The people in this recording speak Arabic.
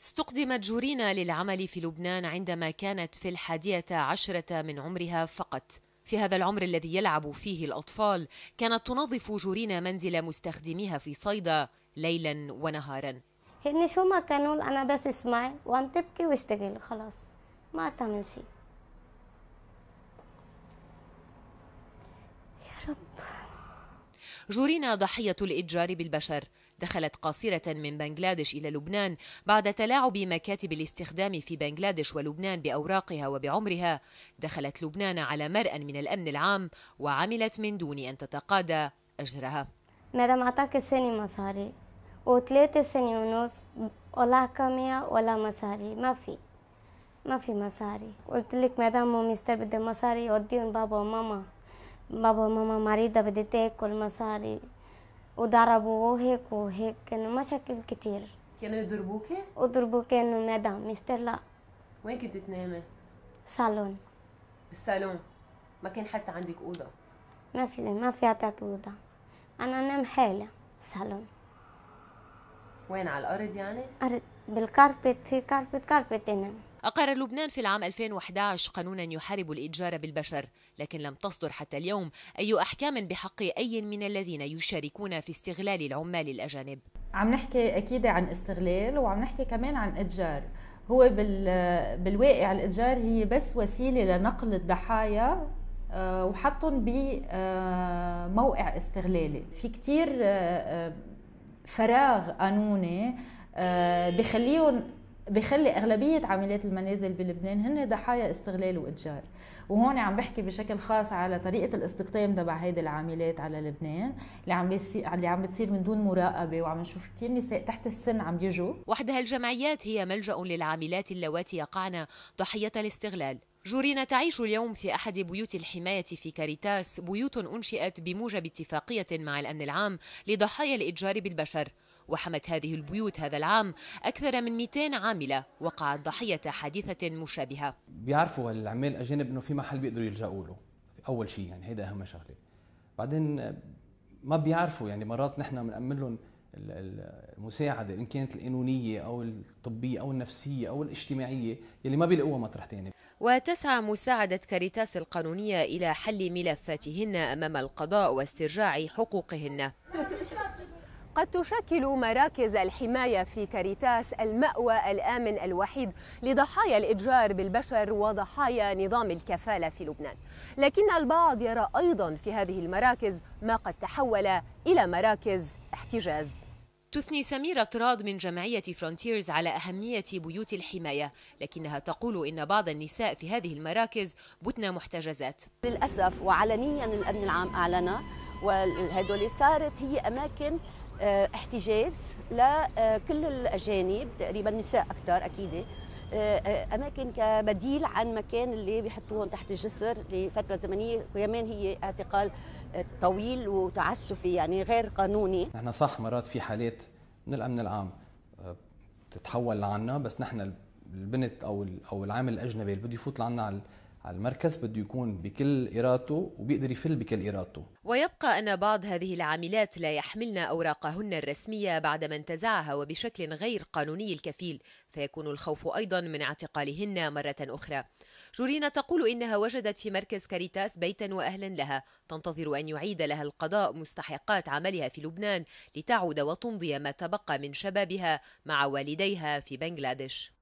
استقدمت جورينا للعمل في لبنان عندما كانت في الحادية عشرة من عمرها فقط في هذا العمر الذي يلعب فيه الأطفال كانت تنظف جورينا منزل مستخدميها في صيدا ليلا ونهارا هن شو ما كانوا أنا بس اسمعي وعم تبكي واشتغل خلاص ما تعمل شيء يا رب جورينا ضحية الإتجار بالبشر دخلت قاصرة من بنغلاديش إلى لبنان بعد تلاعب مكاتب الاستخدام في بنغلاديش ولبنان بأوراقها وبعمرها دخلت لبنان على مرأى من الأمن العام وعملت من دون أن تتقاضى أجرها مدام عطاك السنة مصاري وثلاثة سنة ونص ولا كمية ولا مصاري ما في ما في مصاري قلت لك مدام ومستر بدي مصاري يوديهم بابا وماما بابا ماما مريضة بدي تاكل مصاري وضربوه وهيك وهيك كانوا مشاكل كتير كانوا يضربوكي؟ يضربوك كانوا مدام مستر لا وين كنت تنامي؟ صالون بالصالون ما كان حتى عندك أوضة؟ ما في ما في عطاك أوضة أنا نام حالة صالون وين على الأرض يعني؟ أرض بالكاربت في كاربت كاربت نام أقر لبنان في العام 2011 قانونا يحارب الإتجار بالبشر لكن لم تصدر حتى اليوم أي أحكام بحق أي من الذين يشاركون في استغلال العمال الأجانب عم نحكي أكيد عن استغلال وعم نحكي كمان عن إتجار هو بالواقع الإتجار هي بس وسيلة لنقل الضحايا آه، وحطهم بموقع آه، استغلالي في كتير آه، فراغ قانوني بخليهم بخلي أغلبية عاملات المنازل بلبنان هن ضحايا استغلال وإتجار وهون عم بحكي بشكل خاص على طريقة الاستقطاب تبع هيدي العاملات على لبنان اللي عم بيصير اللي عم بتصير من دون مراقبة وعم نشوف كثير نساء تحت السن عم يجوا وحدها الجمعيات هي ملجأ للعاملات اللواتي يقعن ضحية الاستغلال جورينا تعيش اليوم في أحد بيوت الحماية في كاريتاس بيوت أنشئت بموجب اتفاقية مع الأمن العام لضحايا الإتجار بالبشر وحمت هذه البيوت هذا العام أكثر من 200 عاملة وقعت ضحية حادثة مشابهة بيعرفوا العمال الأجانب أنه في محل بيقدروا يلجأوا له أول شيء يعني هيدا أهم شغلة بعدين ما بيعرفوا يعني مرات نحن بنأمن لهم المساعده ان كانت القانونيه او الطبيه او النفسيه او الاجتماعيه يلي ما بيلقوها مطرح ثاني وتسعى مساعدة كاريتاس القانونية إلى حل ملفاتهن أمام القضاء واسترجاع حقوقهن قد تشكل مراكز الحماية في كاريتاس المأوى الآمن الوحيد لضحايا الإتجار بالبشر وضحايا نظام الكفالة في لبنان لكن البعض يرى أيضا في هذه المراكز ما قد تحول إلى مراكز احتجاز تثني سميرة طراد من جمعية فرونتيرز على أهمية بيوت الحماية لكنها تقول إن بعض النساء في هذه المراكز بتن محتجزات للأسف وعلنيا الأمن العام أعلن وهدول صارت هي أماكن آه، احتجاز لكل الأجانب تقريبا نساء أكثر أكيد آه، آه، اماكن كبديل عن مكان اللي بيحطوهم تحت الجسر لفتره زمنيه وكمان هي اعتقال آه، طويل وتعسفي يعني غير قانوني نحن صح مرات في حالات من الامن العام بتتحول لعنا بس نحن البنت او او العامل الاجنبي اللي بده يفوت لعنا على المركز بده يكون بكل إرادته وبيقدر يفل بكل إرادته ويبقى أن بعض هذه العاملات لا يحملن أوراقهن الرسمية بعدما انتزعها وبشكل غير قانوني الكفيل فيكون الخوف أيضا من اعتقالهن مرة أخرى جورينا تقول إنها وجدت في مركز كاريتاس بيتا وأهلا لها تنتظر أن يعيد لها القضاء مستحقات عملها في لبنان لتعود وتمضي ما تبقى من شبابها مع والديها في بنغلاديش